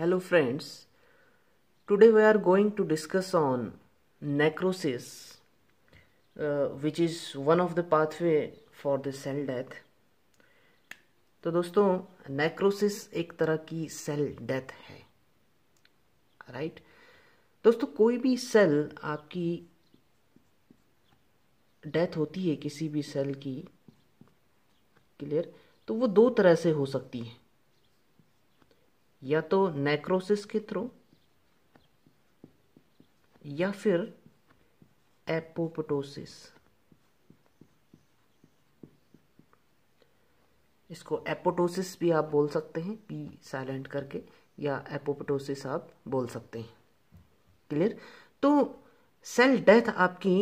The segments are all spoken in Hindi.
hello friends today we are going to discuss on necrosis uh, which is one of the pathway for the cell death तो दोस्तों नेक्रोसिस एक तरह की सेल डेथ है राइट right? दोस्तों कोई भी सेल आपकी डेथ होती है किसी भी सेल की क्लियर तो वो दो तरह से हो सकती है या तो नेक्रोसिस के थ्रू या फिर एपोपटोसिस इसको एपोटोसिस भी आप बोल सकते हैं पी साइलेंट करके या एपोपटोसिस आप बोल सकते हैं क्लियर तो सेल डेथ आपकी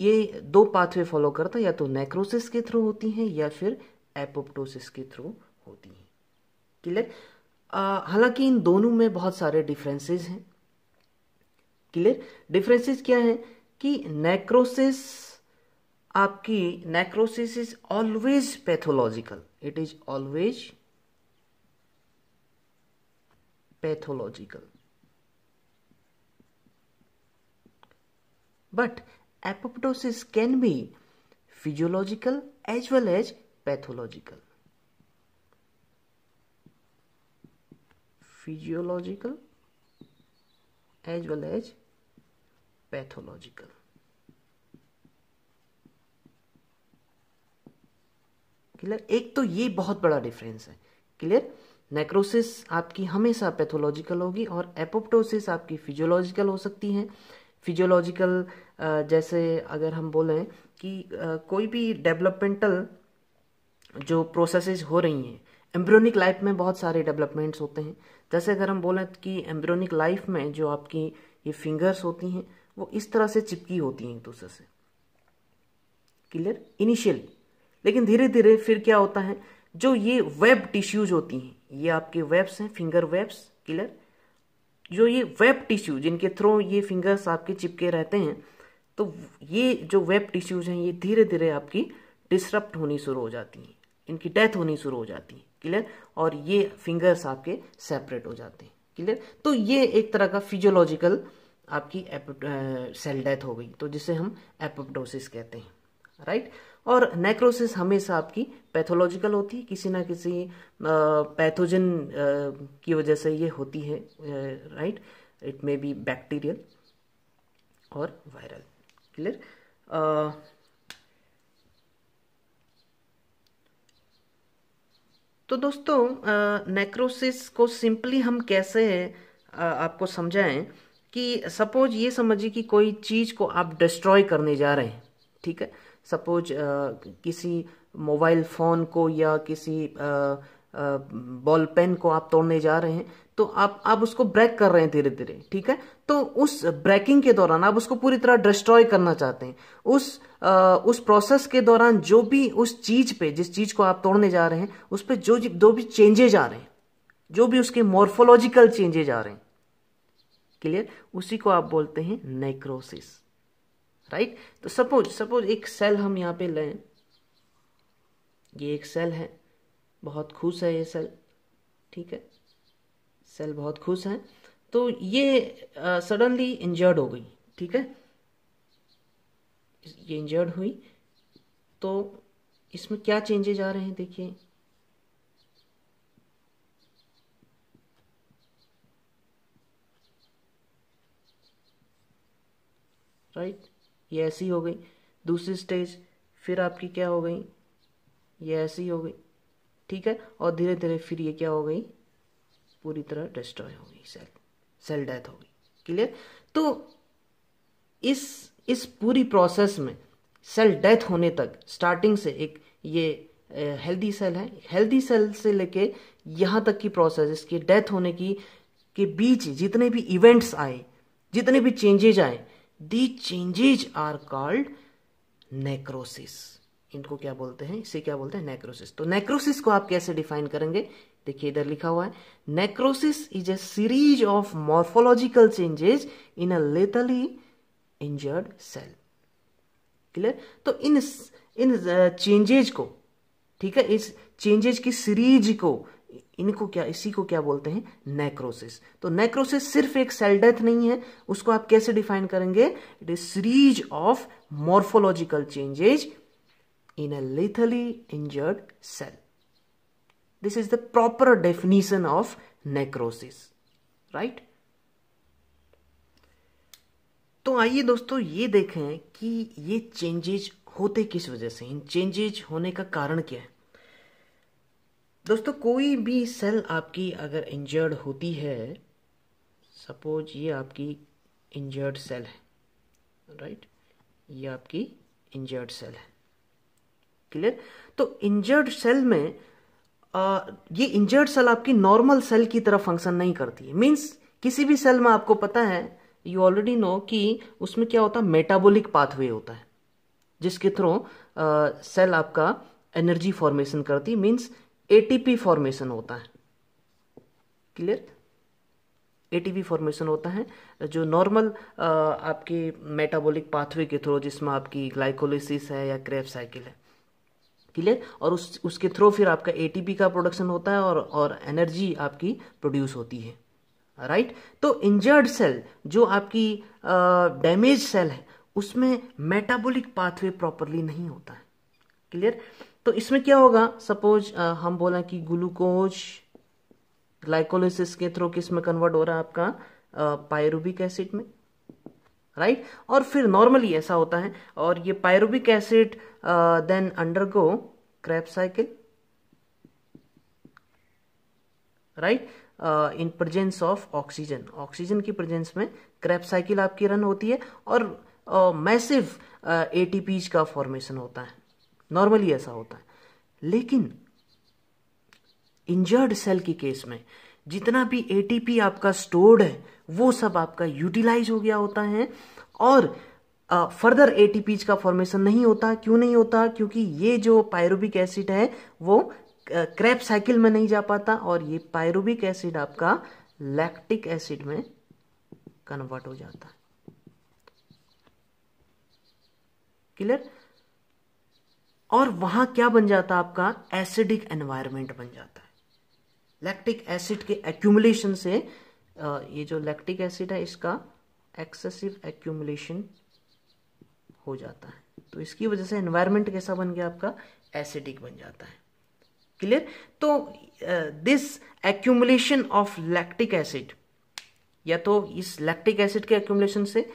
ये दो पाथवे फॉलो करता है या तो नेक्रोसिस के थ्रू होती है या फिर एपोपटोसिस के थ्रू होती है क्लियर हालांकि इन दोनों में बहुत सारे डिफरेंसेस हैं क्लियर डिफरेंसेस क्या है कि नेक्रोसिस आपकी necrosis is always pathological it is always pathological but apoptosis can be physiological as well as pathological physiological as well as pathological. Clear एक तो ये बहुत बड़ा डिफरेंस है क्लियर नेक्रोसिस आपकी हमेशा पैथोलॉजिकल होगी और एपोप्टोसिस आपकी फिजियोलॉजिकल हो सकती है फिजियोलॉजिकल जैसे अगर हम बोलें कि कोई भी डेवलपमेंटल जो प्रोसेसेस हो रही हैं एम्ब्रोनिक लाइफ में बहुत सारे डेवलपमेंट्स होते हैं जैसे अगर हम बोलें कि एम्ब्रोनिक लाइफ में जो आपकी ये फिंगर्स होती हैं वो इस तरह से चिपकी होती हैं एक दूसरे से क्लियर इनिशियल लेकिन धीरे धीरे फिर क्या होता है जो ये वेब टिश्यूज होती हैं ये आपके वेब्स हैं फिंगर वेब्स क्लियर जो ये वेब टिश्यू जिनके थ्रू ये फिंगर्स आपके चिपके रहते हैं तो ये जो वेब टिश्यूज हैं ये धीरे धीरे आपकी डिसरप्ट होनी शुरू हो जाती हैं इनकी डेथ होनी शुरू हो जाती है क्लियर और ये फिंगर्स आपके सेपरेट हो जाते हैं क्लियर तो ये एक तरह का फिजियोलॉजिकल आपकी सेल डेथ हो गई तो जिसे हम एपोप्टोसिस कहते हैं राइट और नेक्रोसिस हमेशा आपकी पैथोलॉजिकल होती है किसी ना किसी पैथोजन की वजह से ये होती है right it may be bacterial और वायरल क्लियर तो दोस्तों नेक्रोसिस को सिंपली हम कैसे आपको समझाएं कि सपोज ये समझिए कि कोई चीज़ को आप डिस्ट्रॉय करने जा रहे हैं ठीक है सपोज किसी मोबाइल फ़ोन को या किसी आ, बॉल पेन को आप तोड़ने जा रहे हैं तो आप आप उसको ब्रेक कर रहे हैं धीरे धीरे ठीक है तो उस ब्रेकिंग के दौरान आप उसको पूरी तरह डिस्ट्रॉय करना चाहते हैं उस आ, उस प्रोसेस के दौरान जो भी उस चीज पे जिस चीज को आप तोड़ने जा रहे हैं उस पर जो जो भी चेंजेज आ रहे हैं जो भी उसके मॉर्फोलॉजिकल चेंजेज आ रहे हैं क्लियर उसी को आप बोलते हैं नेक्रोसिस राइट तो सपोज सपोज एक सेल हम यहां पे लें ये एक सेल है बहुत खुश है ये सेल ठीक है सेल बहुत खुश है तो ये सडनली इंजर्ड हो गई ठीक है ये इंजर्ड हुई तो इसमें क्या चेंजेज आ रहे हैं देखिए राइट right? ये ऐसी हो गई दूसरी स्टेज फिर आपकी क्या हो गई ये ऐसी हो गई ठीक है और धीरे धीरे फिर ये क्या हो गई पूरी तरह डिस्ट्रॉय हो गई सेल सेल डेथ हो गई क्लियर तो इस इस पूरी प्रोसेस में सेल डेथ होने तक स्टार्टिंग से एक ये हेल्दी सेल है हेल्दी सेल से लेके यहां तक की प्रोसेस इसके डेथ होने की के बीच जितने भी इवेंट्स आए जितने भी चेंजेज आए the changes are called necrosis इनको क्या बोलते हैं इसे क्या बोलते हैं नेक्रोसिस तो नेक्रोसिस को आप कैसे डिफाइन करेंगे देखिए इधर लिखा हुआ है necrosis is a series of morphological changes in a lethally injured cell clear तो इन इन चेंजेज uh, को ठीक है इस चेंजेज की सीरीज को इनको क्या इसी को क्या बोलते हैं नेक्रोसिस तो नेक्रोसिस सिर्फ एक सेल डेथ नहीं है उसको आप कैसे डिफाइन करेंगे it is series of morphological changes in a lethally injured cell. This is the proper definition of necrosis, right? तो आइए दोस्तों ये देखें कि ये चेंजेज होते किस वजह से इन चेंजेज होने का कारण क्या है दोस्तों कोई भी सेल आपकी अगर इंजर्ड होती है सपोज ये आपकी इंजर्ड सेल है राइट ये आपकी इंजर्ड सेल है vascular तो इंजर्ड सेल में आ, ये इंजर्ड सेल आपकी नॉर्मल सेल की तरह फंक्शन नहीं करती है मीन्स किसी भी सेल में आपको पता है यू ऑलरेडी नो कि उसमें क्या होता है मेटाबोलिक पाथवे होता है जिसके थ्रू सेल आपका एनर्जी फॉर्मेशन करती है मीन्स एटीपी फॉर्मेशन होता है क्लियर एटीपी फॉर्मेशन होता है जो नॉर्मल आपके मेटाबॉलिक पाथवे के थ्रू जिसमें आपकी ग्लाइकोलिसिस है या क्रेब साइकिल है क्लियर और उस उसके थ्रू फिर आपका एटीपी का प्रोडक्शन होता है और और एनर्जी आपकी प्रोड्यूस होती है राइट right? तो इंजर्ड सेल जो आपकी डैमेज सेल है उसमें मेटाबॉलिक पाथवे प्रॉपरली नहीं होता है क्लियर तो इसमें क्या होगा सपोज हम बोला कि ग्लूकोज ग्लाइकोलिस के थ्रू किसमें कन्वर्ट हो रहा है आपका पायरूबिक एसिड में राइट और फिर नॉर्मली ऐसा होता है और ये pyruvic acid then undergo Krebs cycle right in presence of oxygen oxygen की प्रजेंस में क्रैप साइकिल आपकी रन होती है और मैसिव ए टी का फॉर्मेशन होता है नॉर्मली ऐसा होता है लेकिन इंजर्ड सेल की केस में जितना भी एटीपी आपका स्टोर्ड है वो सब आपका यूटिलाइज हो गया होता है और फर्दर ए का फॉर्मेशन नहीं होता क्यों नहीं होता क्योंकि ये जो पायरुबिक एसिड है वो क्रैप साइकिल में नहीं जा पाता और ये पायरुबिक एसिड आपका लैक्टिक एसिड में कन्वर्ट हो जाता है क्लियर और वहां क्या बन जाता आपका एसिडिक एनवायरमेंट बन जाता है लैक्टिक एसिड के एक्यूमुलेशन से ये जो लैक्टिक एसिड है इसका एक्सेसिव एक्यूमुलेशन हो जाता है तो इसकी वजह से एनवायरनमेंट कैसा बन गया आपका एसिडिक बन जाता है क्लियर तो this accumulation of lactic acid या तो इस लैक्टिक एसिड के एक्यूमुलेशन से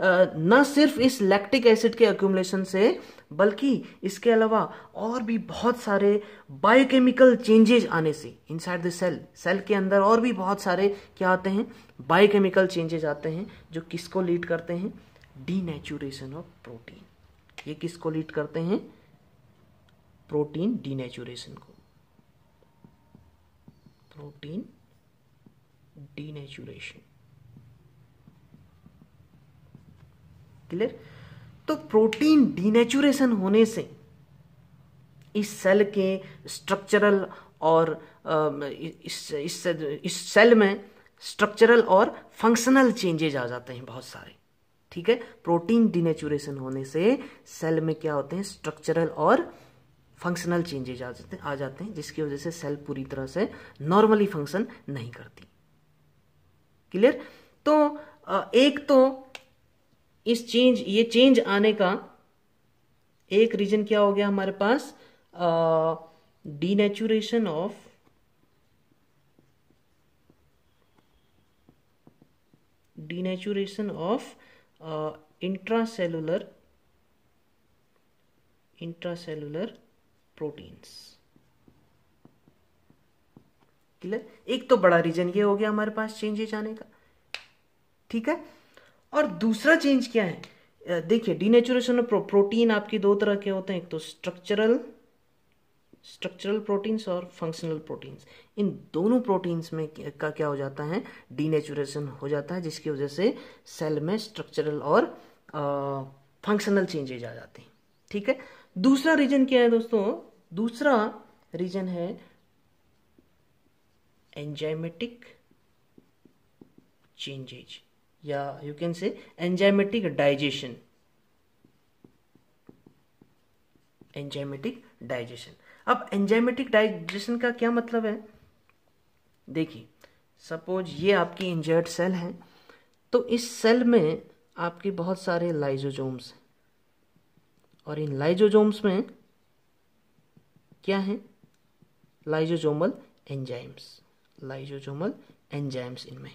न सिर्फ इस लैक्टिक एसिड के अक्यूमलेशन से बल्कि इसके अलावा और भी बहुत सारे बायोकेमिकल चेंजेज आने से इनसाइड द सेल सेल के अंदर और भी बहुत सारे क्या आते हैं बायोकेमिकल चेंजेज आते हैं जो किसको लीड करते हैं डीनेचुरेशन ऑफ प्रोटीन ये किसको लीड करते हैं प्रोटीन डीनेचुरेशन को प्रोटीन डीनेचुरेशन क्लियर तो प्रोटीन डीनेचुरेशन होने से इस सेल के स्ट्रक्चरल और इस इस इस सेल में स्ट्रक्चरल और फंक्शनल चेंजेज आ जाते हैं बहुत सारे ठीक है प्रोटीन डिनेचुरेशन होने से सेल में क्या होते हैं स्ट्रक्चरल और फंक्शनल चेंजेज आ जाते आ जाते हैं जिसकी वजह से सेल पूरी तरह से नॉर्मली फंक्शन नहीं करती क्लियर तो एक तो इस चेंज ये चेंज आने का एक रीजन क्या हो गया हमारे पास denaturation of denaturation of intracellular intracellular proteins clear एक तो बड़ा रीजन ये हो गया हमारे पास चेंजेज आने का ठीक है और दूसरा चेंज क्या है देखिए डीनेचुरेशन ऑफ प्रोटीन आपके दो तरह के होते हैं एक तो स्ट्रक्चरल स्ट्रक्चरल प्रोटीन्स और फंक्शनल प्रोटीन्स इन दोनों प्रोटीन्स में का क्या हो जाता है डीनेचुरेशन हो जाता है जिसकी वजह से सेल में स्ट्रक्चरल और फंक्शनल चेंजेज आ जाते हैं ठीक है दूसरा रीजन क्या है दोस्तों दूसरा रीजन है एंजाइमेटिक चेंजेज या you can say enzymatic digestion enzymatic digestion अब एंजाइमेटिक डाइजेशन का क्या मतलब है देखिए सपोज ये आपकी इंजर्ड सेल है तो इस सेल में आपके बहुत सारे लाइजोजोम्स हैं और इन लाइजोजोम्स में क्या है लाइजोजोमल एंजाइम्स लाइजोजोमल एंजाइम्स इनमें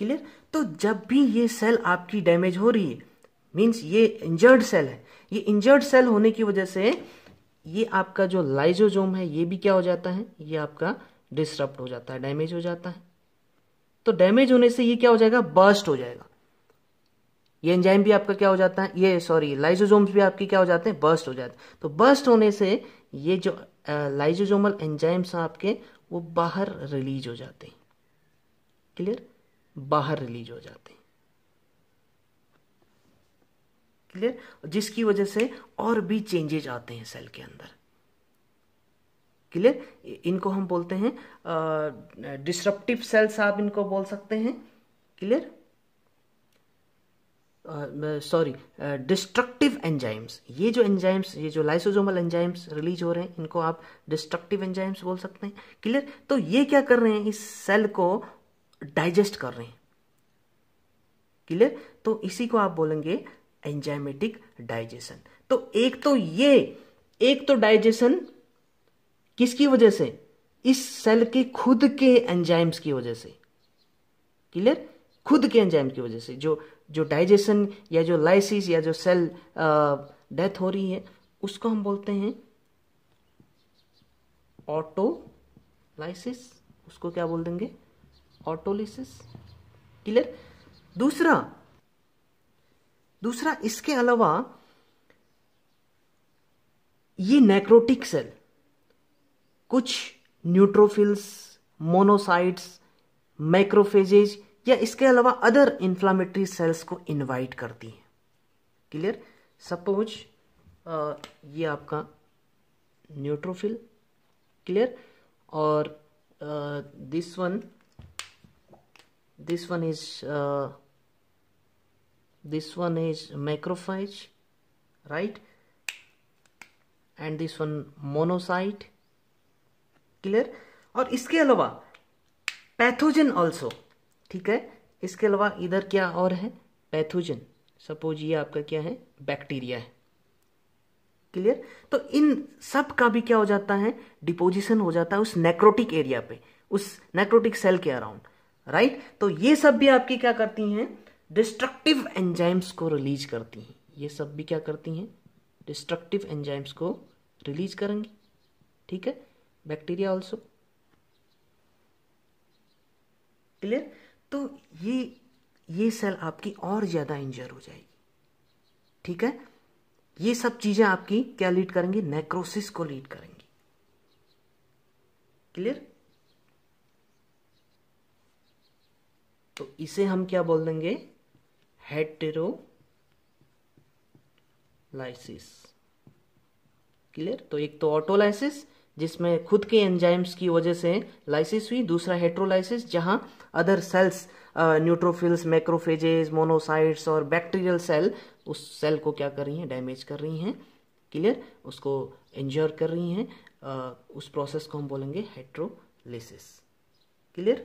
क्लियर तो जब भी ये सेल आपकी डैमेज हो रही है मीन्स ये इंजर्ड सेल है ये इंजर्ड सेल होने की वजह से ये आपका जो लाइजोजोम है ये भी क्या हो जाता है ये आपका डिस्टर्ब हो जाता है डैमेज हो जाता है तो डैमेज होने से ये क्या हो जाएगा बर्स्ट हो जाएगा ये एंजाइम भी आपका क्या हो जाता है ये सॉरी लाइजोजोम्स भी आपके क्या हो जाते हैं बर्स्ट हो जाते हैं तो बर्स्ट होने से ये जो लाइजोजोमल एंजाइम्स हैं आपके वो बाहर रिलीज हो जाते हैं क्लियर बाहर रिलीज हो हैं क्लियर जिसकी वजह से और भी चेंजेज आते हैं सेल के अंदर क्लियर इनको हम बोलते हैं डिसरप्टिव सेल्स आप इनको बोल सकते हैं क्लियर सॉरी डिस्ट्रक्टिव एंजाइम्स ये जो एंजाइम्स ये जो लाइसोजोमल एंजाइम्स रिलीज हो रहे हैं इनको आप डिस्ट्रक्टिव एंजाइम्स बोल सकते हैं क्लियर तो ये क्या कर रहे हैं इस सेल को डाइजेस्ट कर रहे हैं क्लियर तो इसी को आप बोलेंगे एंजाइमेटिक डाइजेशन तो एक तो ये एक तो डाइजेशन किसकी वजह से इस सेल के खुद के एंजाइम्स की वजह से क्लियर खुद के एंजाइम की वजह से जो जो डाइजेशन या जो लाइसिस या जो सेल डेथ हो रही है उसको हम बोलते हैं ऑटो लाइसिस उसको क्या बोल देंगे ऑटोलिसिस क्लियर दूसरा दूसरा इसके अलावा ये नेक्रोटिक सेल कुछ न्यूट्रोफिल्स मोनोसाइट्स माइक्रोफेजेज या इसके अलावा अदर इंफ्लामेटरी सेल्स को इनवाइट करती है क्लियर सपोज ये आपका न्यूट्रोफिल क्लियर और this one this one is uh, this one is macrophage right and this one monocyte clear और इसके अलावा पैथोजन ऑल्सो ठीक है इसके अलावा इधर क्या और है पैथोजन सपोज ये आपका क्या है बैक्टीरिया है क्लियर तो इन सब का भी क्या हो जाता है डिपोजिशन हो जाता है उस नेक्रोटिक एरिया पे उस नेक्रोटिक सेल के अराउंड राइट तो ये सब भी आपकी क्या करती हैं डिस्ट्रक्टिव एंजाइम्स को रिलीज करती हैं ये सब भी क्या करती हैं डिस्ट्रक्टिव एंजाइम्स को रिलीज करेंगी ठीक है बैक्टीरिया ऑल्सो क्लियर तो ये ये सेल आपकी और ज़्यादा इंजर हो जाएगी ठीक है ये सब चीज़ें आपकी क्या लीड करेंगी नेक्रोसिस को लीड करेंगी क्लियर तो इसे हम क्या बोल देंगे हेटेरोलाइसिस क्लियर तो एक तो ऑटोलाइसिस जिसमें खुद के एंजाइम्स की वजह से लाइसिस हुई दूसरा हेट्रोलाइसिस जहां other cells neutrophils macrophages monocytes और बैक्टीरियल सेल उस सेल को क्या कर रही हैं डैमेज कर रही हैं क्लियर उसको इंजर कर रही हैं उस प्रोसेस को हम बोलेंगे हेट्रोलिसिस क्लियर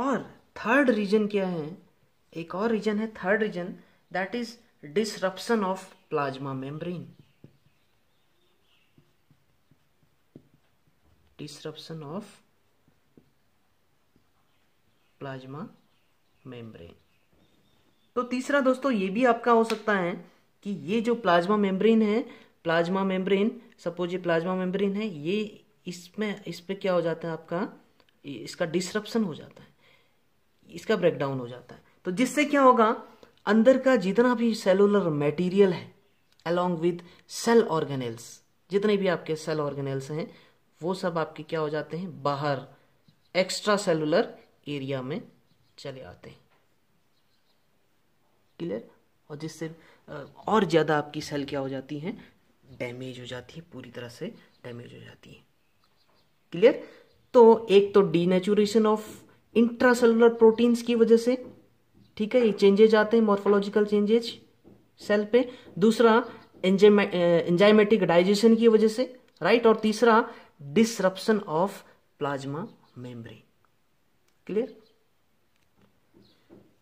और थर्ड रीजन क्या है एक और रीजन है third reason that is disruption of plasma membrane disruption of plasma membrane तो तीसरा दोस्तों ये भी आपका हो सकता है कि ये जो प्लाज्मा मेम्ब्रेन है प्लाज्मा मेम्ब्रेन सपोज ये प्लाज्मा मेम्ब्रेन है ये इसमें इस पर क्या हो जाता है आपका इसका डिसरप्शन हो जाता है इसका ब्रेकडाउन हो जाता है तो जिससे क्या होगा अंदर का जितना भी सेलुलर मटेरियल है अलॉन्ग विद सेल ऑर्गेनेल्स जितने भी आपके सेल ऑर्गेनेल्स हैं वो सब आपके क्या हो जाते हैं बाहर एक्स्ट्रा सेलुलर एरिया में चले आते हैं क्लियर और जिससे और ज़्यादा आपकी सेल क्या हो जाती हैं डैमेज हो जाती है पूरी तरह से डैमेज हो जाती है क्लियर तो एक तो डीनेचुरेशन ऑफ इंट्रासेलुलर प्रोटीन्स की वजह से ठीक है ये चेंजेज आते हैं मॉर्फोलॉजिकल चेंजेज सेल पे दूसरा एंजाइमेटिक डाइजेशन की वजह से राइट और तीसरा disruption of plasma membrane clear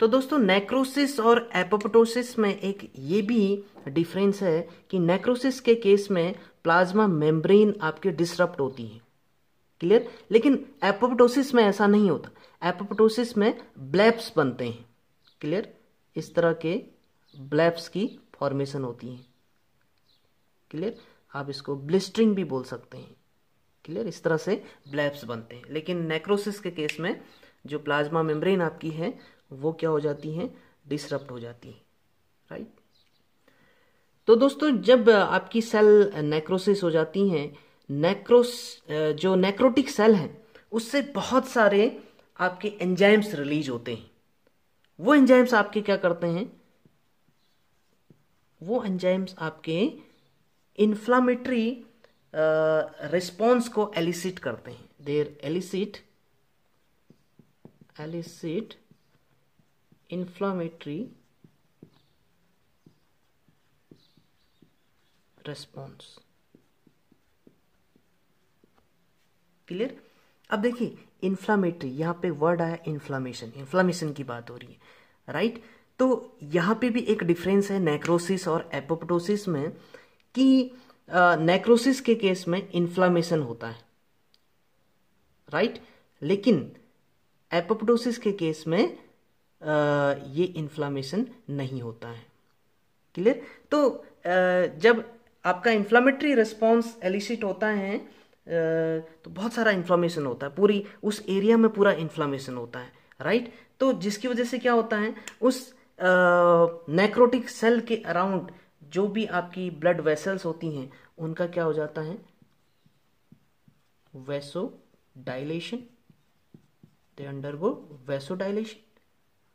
तो दोस्तों नेक्रोसिस और एपोपटोसिस में एक ये भी डिफरेंस है कि नेक्रोसिस के केस में प्लाज्मा मेम्ब्रेन आपके डिसरप्ट होती है क्लियर लेकिन एपोपटोसिस में ऐसा नहीं होता एपोपटोसिस में ब्लैप्स बनते हैं क्लियर इस तरह के ब्लैप्स की फॉर्मेशन होती है क्लियर आप इसको ब्लिस्टरिंग भी बोल सकते हैं क्लियर इस तरह से ब्लैप्स बनते हैं लेकिन नेक्रोसिस के केस में जो प्लाज्मा मेम्ब्रेन आपकी है वो क्या हो जाती है डिसरप्ट हो जाती है राइट तो दोस्तों जब आपकी सेल नेक्रोसिस हो जाती हैं नेक्रोस जो नेक्रोटिक सेल हैं उससे बहुत सारे आपके एंजाइम्स रिलीज होते हैं वो एंजाइम्स आपके क्या करते हैं वो एंजाइम्स आपके इन्फ्लामेटरी रिस्पॉन्स को एलिसिट करते हैं there elicit elicit inflammatory response clear अब देखिए इन्फ्लामेटरी यहाँ पे वर्ड आया इन्फ्लामेशन इन्फ्लामेशन की बात हो रही है राइट तो यहाँ पे भी एक डिफरेंस है नेक्रोसिस और एपोप्टोसिस में कि नेक्रोसिस के केस में इन्फ्लामेशन होता है राइट लेकिन एपोप्टोसिस के केस में आ, ये इन्फ्लामेशन नहीं होता है क्लियर तो आ, जब आपका इन्फ्लामेटरी रिस्पॉन्स एलिसिट होता है तो बहुत सारा इन्फ्लामेशन होता है पूरी उस एरिया में पूरा इन्फ्लामेशन होता है राइट तो जिसकी वजह से क्या होता है उस नेक्रोटिक सेल के अराउंड जो भी आपकी ब्लड वेसल्स होती हैं उनका क्या हो जाता है vasodilation they undergo vasodilation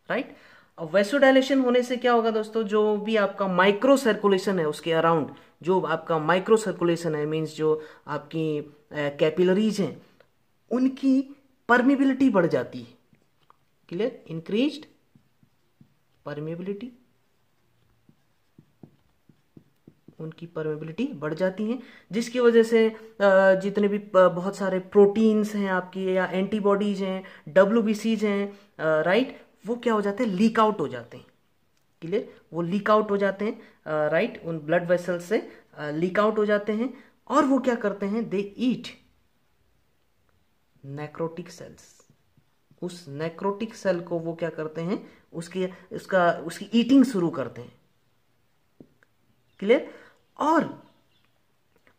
right dilation होने से क्या होगा दोस्तों जो भी आपका माइक्रो सर्कुलेशन है उसके अराउंड जो आपका माइक्रो सर्कुलेशन है मीन्स जो आपकी कैपिलरीज हैं उनकी परमिबिलिटी बढ़ जाती है क्लियर इंक्रीज परमिबिलिटी उनकी परमेबिलिटी बढ़ जाती है जिसकी वजह से जितने भी बहुत सारे प्रोटीन्स हैं आपकी या एंटीबॉडीज हैं डब्ल्यू हैं राइट वो क्या हो जाते हैं लीक आउट हो जाते हैं क्लियर वो लीक आउट हो जाते हैं राइट uh, उन ब्लड वेसल से लीक uh, आउट हो जाते हैं और वो क्या करते हैं दे ईट नेक्रोटिक सेल्स उस नेक्रोटिक सेल को वो क्या करते हैं उसकी उसका उसकी ईटिंग शुरू करते हैं क्लियर और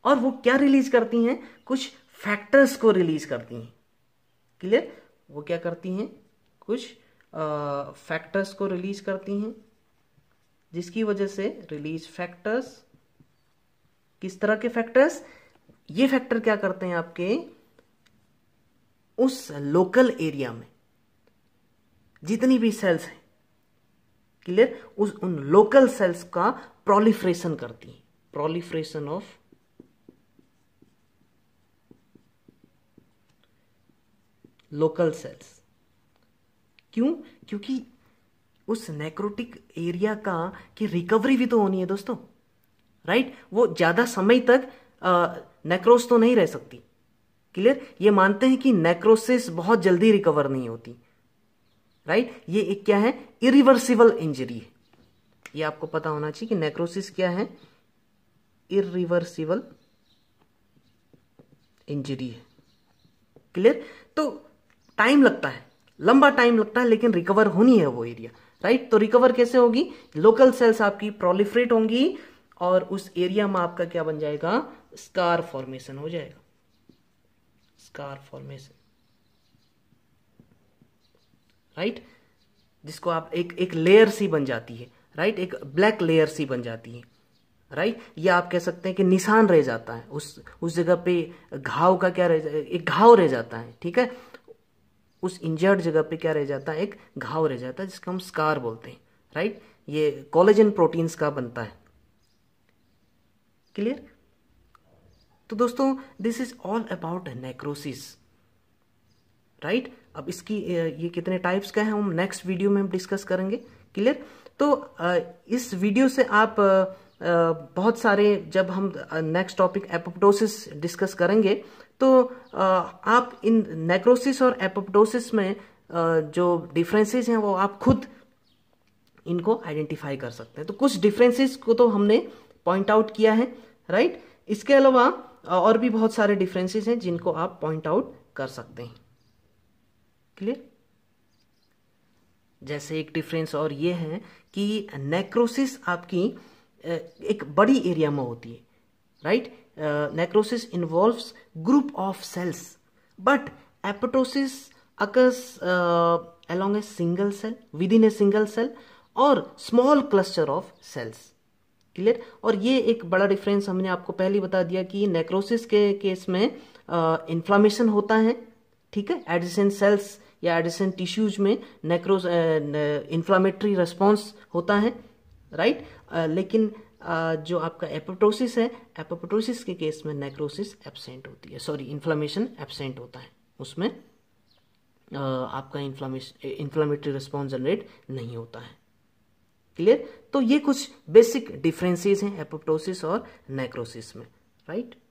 और वो क्या रिलीज करती हैं कुछ फैक्टर्स को रिलीज करती हैं क्लियर वो क्या करती हैं कुछ फैक्टर्स को रिलीज करती हैं जिसकी वजह से रिलीज फैक्टर्स किस तरह के फैक्टर्स ये फैक्टर क्या करते हैं आपके उस लोकल एरिया में जितनी भी सेल्स हैं क्लियर उस उन लोकल सेल्स का प्रोलिफ्रेशन करती हैं प्रोलिफ्रेशन ऑफ लोकल सेल्स क्यों क्योंकि उस नेक्रोटिक एरिया का की रिकवरी भी तो होनी है दोस्तों राइट वो ज़्यादा समय तक नेक्रोस तो नहीं रह सकती क्लियर ये मानते हैं कि नेक्रोसिस बहुत जल्दी रिकवर नहीं होती राइट ये एक क्या है इरिवर्सिबल इंजरी है ये आपको पता होना चाहिए कि नेक्रोसिस क्या है इरिवर्सिबल इंजरी है क्लियर तो टाइम लगता है लंबा टाइम लगता है लेकिन रिकवर होनी है वो एरिया राइट तो रिकवर कैसे होगी लोकल सेल्स आपकी प्रोलिफ्रेट होंगी और उस एरिया में आपका क्या बन जाएगा स्कार फॉर्मेशन हो जाएगा स्कार फॉर्मेशन राइट जिसको आप एक एक लेयर सी बन जाती है राइट एक ब्लैक लेयर सी बन जाती है राइट या आप कह सकते हैं कि निशान रह जाता है उस उस जगह पे घाव का क्या रह एक घाव रह जाता है ठीक है उस इंजर्ड जगह पे क्या रह जाता है एक घाव रह जाता है जिसको हम स्कार बोलते हैं राइट ये कॉलेजन प्रोटीन्स का बनता है क्लियर तो दोस्तों this is all about necrosis right अब इसकी ये कितने टाइप्स का है हम नेक्स्ट वीडियो में हम डिस्कस करेंगे क्लियर तो इस वीडियो से आप बहुत सारे जब हम नेक्स्ट टॉपिक एपोप्टोसिस डिस्कस करेंगे तो आप इन नेक्रोसिस और एपोप्टोसिस में जो डिफरेंसेस हैं वो आप खुद इनको आइडेंटिफाई कर सकते हैं तो कुछ डिफरेंसेस को तो हमने पॉइंट आउट किया है राइट इसके अलावा और भी बहुत सारे डिफरेंसेस हैं जिनको आप पॉइंट आउट कर सकते हैं क्लियर जैसे एक डिफरेंस और ये है कि नेक्रोसिस आपकी एक बड़ी एरिया में होती है right uh, necrosis involves group of cells but apoptosis occurs uh, along a single cell within a single cell और small cluster of cells clear और ये एक बड़ा डिफरेंस हमने आपको पहले बता दिया कि नेक्रोसिस के केस में इन्फ्लामेशन uh, होता है ठीक है एडिसेंट सेल्स या एडिसेंट टिश्यूज में नेक्रोस इन्फ्लामेटरी रेस्पॉन्स होता है राइट right? uh, लेकिन जो आपका एपोप्टोसिस है एपोप्टोसिस के केस में नेक्रोसिस एबसेंट होती है सॉरी इन्फ्लामेशन एबसेंट होता है उसमें आपका इन्फ्लामेशन इन्फ्लामेटरी रिस्पॉन्स जनरेट नहीं होता है क्लियर तो ये कुछ बेसिक डिफरेंसेस हैं एपोप्टोसिस और नेक्रोसिस में राइट right?